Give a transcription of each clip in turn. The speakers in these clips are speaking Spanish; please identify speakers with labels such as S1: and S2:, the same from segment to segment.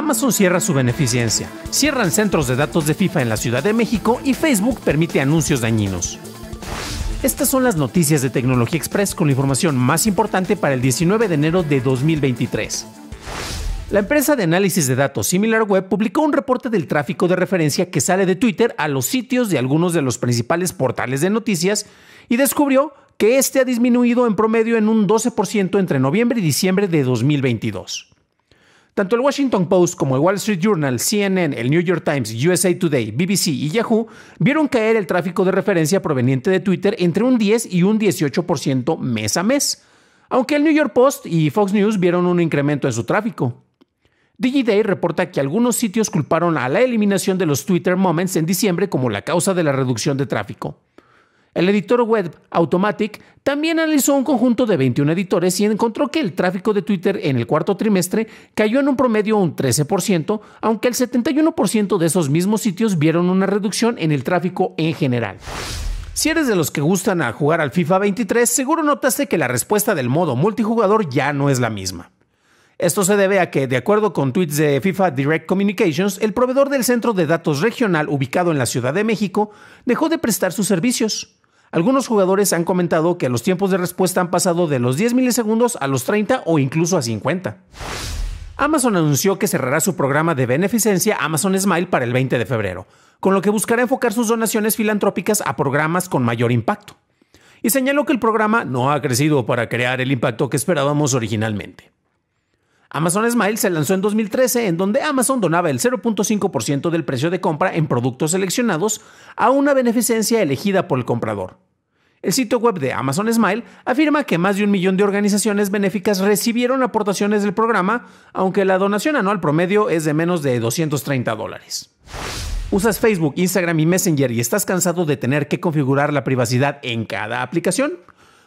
S1: Amazon cierra su beneficencia, cierran centros de datos de FIFA en la Ciudad de México y Facebook permite anuncios dañinos. Estas son las noticias de Tecnología Express con la información más importante para el 19 de enero de 2023. La empresa de análisis de datos SimilarWeb publicó un reporte del tráfico de referencia que sale de Twitter a los sitios de algunos de los principales portales de noticias y descubrió que este ha disminuido en promedio en un 12% entre noviembre y diciembre de 2022. Tanto el Washington Post como el Wall Street Journal, CNN, el New York Times, USA Today, BBC y Yahoo vieron caer el tráfico de referencia proveniente de Twitter entre un 10 y un 18% mes a mes, aunque el New York Post y Fox News vieron un incremento en su tráfico. DigiDay reporta que algunos sitios culparon a la eliminación de los Twitter Moments en diciembre como la causa de la reducción de tráfico. El editor web Automatic también analizó un conjunto de 21 editores y encontró que el tráfico de Twitter en el cuarto trimestre cayó en un promedio un 13%, aunque el 71% de esos mismos sitios vieron una reducción en el tráfico en general. Si eres de los que gustan a jugar al FIFA 23, seguro notaste que la respuesta del modo multijugador ya no es la misma. Esto se debe a que, de acuerdo con tweets de FIFA Direct Communications, el proveedor del centro de datos regional ubicado en la Ciudad de México dejó de prestar sus servicios. Algunos jugadores han comentado que los tiempos de respuesta han pasado de los 10 milisegundos a los 30 o incluso a 50. Amazon anunció que cerrará su programa de beneficencia Amazon Smile para el 20 de febrero, con lo que buscará enfocar sus donaciones filantrópicas a programas con mayor impacto. Y señaló que el programa no ha crecido para crear el impacto que esperábamos originalmente. Amazon Smile se lanzó en 2013, en donde Amazon donaba el 0.5% del precio de compra en productos seleccionados a una beneficencia elegida por el comprador. El sitio web de Amazon Smile afirma que más de un millón de organizaciones benéficas recibieron aportaciones del programa, aunque la donación anual promedio es de menos de 230 dólares. ¿Usas Facebook, Instagram y Messenger y estás cansado de tener que configurar la privacidad en cada aplicación?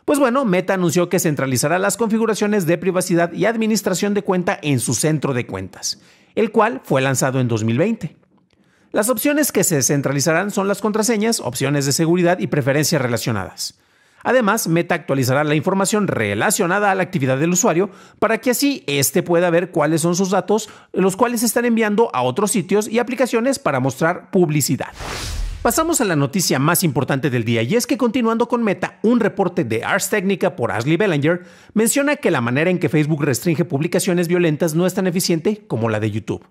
S1: Pues bueno, Meta anunció que centralizará las configuraciones de privacidad y administración de cuenta en su centro de cuentas, el cual fue lanzado en 2020. Las opciones que se centralizarán son las contraseñas, opciones de seguridad y preferencias relacionadas. Además, Meta actualizará la información relacionada a la actividad del usuario para que así éste pueda ver cuáles son sus datos, los cuales están enviando a otros sitios y aplicaciones para mostrar publicidad. Pasamos a la noticia más importante del día y es que continuando con Meta, un reporte de Ars Technica por Ashley Bellinger menciona que la manera en que Facebook restringe publicaciones violentas no es tan eficiente como la de YouTube.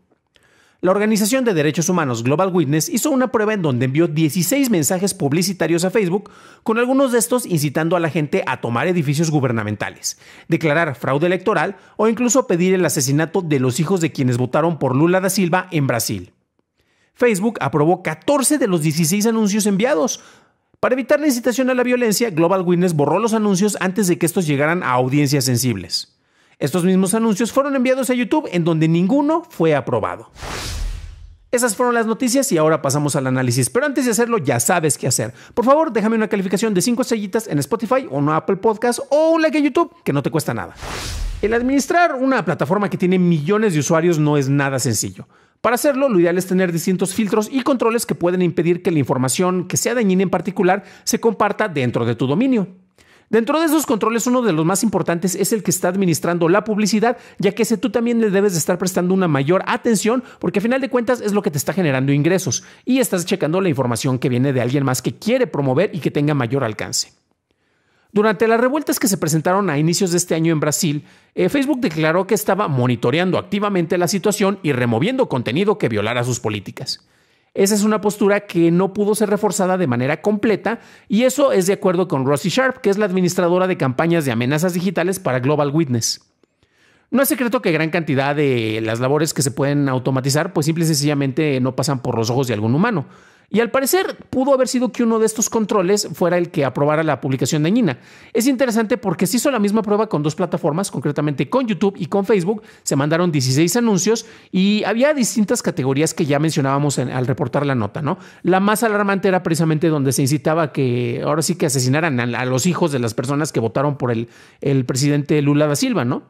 S1: La organización de derechos humanos Global Witness hizo una prueba en donde envió 16 mensajes publicitarios a Facebook, con algunos de estos incitando a la gente a tomar edificios gubernamentales, declarar fraude electoral o incluso pedir el asesinato de los hijos de quienes votaron por Lula da Silva en Brasil. Facebook aprobó 14 de los 16 anuncios enviados. Para evitar la incitación a la violencia, Global Witness borró los anuncios antes de que estos llegaran a audiencias sensibles. Estos mismos anuncios fueron enviados a YouTube en donde ninguno fue aprobado. Esas fueron las noticias y ahora pasamos al análisis. Pero antes de hacerlo, ya sabes qué hacer. Por favor, déjame una calificación de 5 estrellitas en Spotify o en Apple Podcast o un like en YouTube, que no te cuesta nada. El administrar una plataforma que tiene millones de usuarios no es nada sencillo. Para hacerlo, lo ideal es tener distintos filtros y controles que pueden impedir que la información que sea dañina en particular se comparta dentro de tu dominio. Dentro de esos controles, uno de los más importantes es el que está administrando la publicidad, ya que ese tú también le debes de estar prestando una mayor atención, porque a final de cuentas es lo que te está generando ingresos y estás checando la información que viene de alguien más que quiere promover y que tenga mayor alcance. Durante las revueltas que se presentaron a inicios de este año en Brasil, eh, Facebook declaró que estaba monitoreando activamente la situación y removiendo contenido que violara sus políticas. Esa es una postura que no pudo ser reforzada de manera completa y eso es de acuerdo con Rosie Sharp, que es la administradora de campañas de amenazas digitales para Global Witness. No es secreto que gran cantidad de las labores que se pueden automatizar, pues simple y sencillamente no pasan por los ojos de algún humano. Y al parecer pudo haber sido que uno de estos controles fuera el que aprobara la publicación de Nina. Es interesante porque se hizo la misma prueba con dos plataformas, concretamente con YouTube y con Facebook. Se mandaron 16 anuncios y había distintas categorías que ya mencionábamos al reportar la nota, ¿no? La más alarmante era precisamente donde se incitaba que ahora sí que asesinaran a, los hijos de las personas que votaron por el, el presidente Lula da Silva, ¿no?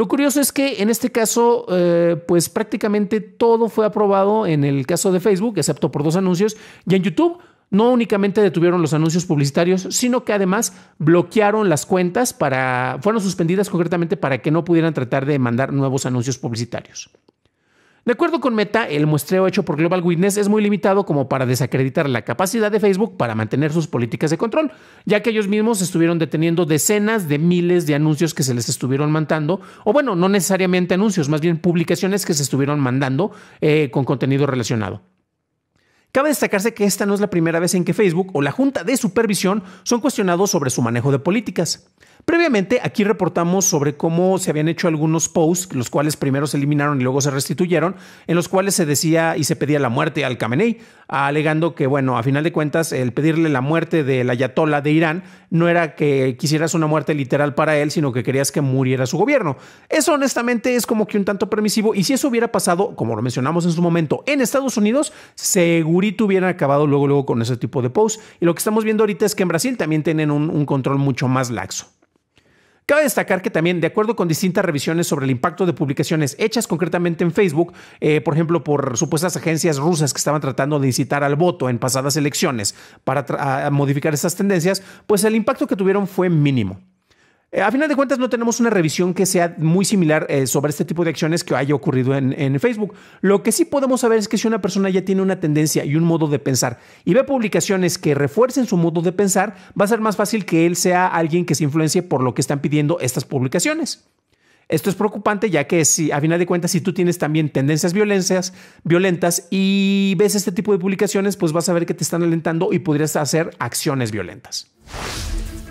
S1: Lo curioso es que en este caso, eh, pues prácticamente todo fue aprobado en el caso de Facebook, excepto por dos anuncios, y en YouTube no únicamente detuvieron los anuncios publicitarios, sino que además bloquearon las cuentas para, fueron suspendidas concretamente para que no pudieran tratar de mandar nuevos anuncios publicitarios. De acuerdo con Meta, el muestreo hecho por Global Witness es muy limitado como para desacreditar la capacidad de Facebook para mantener sus políticas de control, ya que ellos mismos estuvieron deteniendo decenas de miles de anuncios que se les estuvieron mandando, o bueno, no necesariamente anuncios, más bien publicaciones que se estuvieron mandando eh, con contenido relacionado. Cabe destacarse que esta no es la primera vez en que Facebook o la Junta de Supervisión son cuestionados sobre su manejo de políticas. Previamente, aquí reportamos sobre cómo se habían hecho algunos posts, los cuales primero se eliminaron y luego se restituyeron, en los cuales se decía y se pedía la muerte al Khamenei, alegando que, bueno, a final de cuentas, el pedirle la muerte del ayatollah de Irán no era que quisieras una muerte literal para él, sino que querías que muriera su gobierno. Eso honestamente es como que un tanto permisivo y si eso hubiera pasado, como lo mencionamos en su momento, en Estados Unidos, segurito hubieran acabado luego, luego con ese tipo de posts. Y lo que estamos viendo ahorita es que en Brasil también tienen un control mucho más laxo. Cabe destacar que también, de acuerdo con distintas revisiones sobre el impacto de publicaciones hechas concretamente en Facebook, eh, por ejemplo, por supuestas agencias rusas que estaban tratando de incitar al voto en pasadas elecciones para modificar estas tendencias, pues el impacto que tuvieron fue mínimo. Eh, a final de cuentas, no tenemos una revisión que sea muy similar eh, sobre este tipo de acciones que haya ocurrido en, Facebook. Lo que sí podemos saber es que si una persona ya tiene una tendencia y un modo de pensar y ve publicaciones que refuercen su modo de pensar, va a ser más fácil que él sea alguien que se influencie por lo que están pidiendo estas publicaciones. Esto es preocupante ya que si a final de cuentas si tú tienes también tendencias violentas y ves este tipo de publicaciones, pues vas a ver que te están alentando y podrías hacer acciones violentas.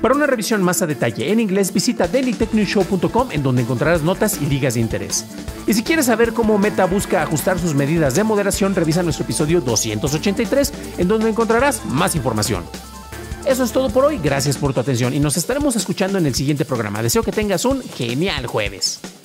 S1: Para una revisión más a detalle en inglés, visita dailytechnewshow.com en donde encontrarás notas y ligas de interés. Y si quieres saber cómo Meta busca ajustar sus medidas de moderación, revisa nuestro episodio 283 en donde encontrarás más información. Eso es todo por hoy, gracias por tu atención y nos estaremos escuchando en el siguiente programa. Deseo que tengas un genial jueves.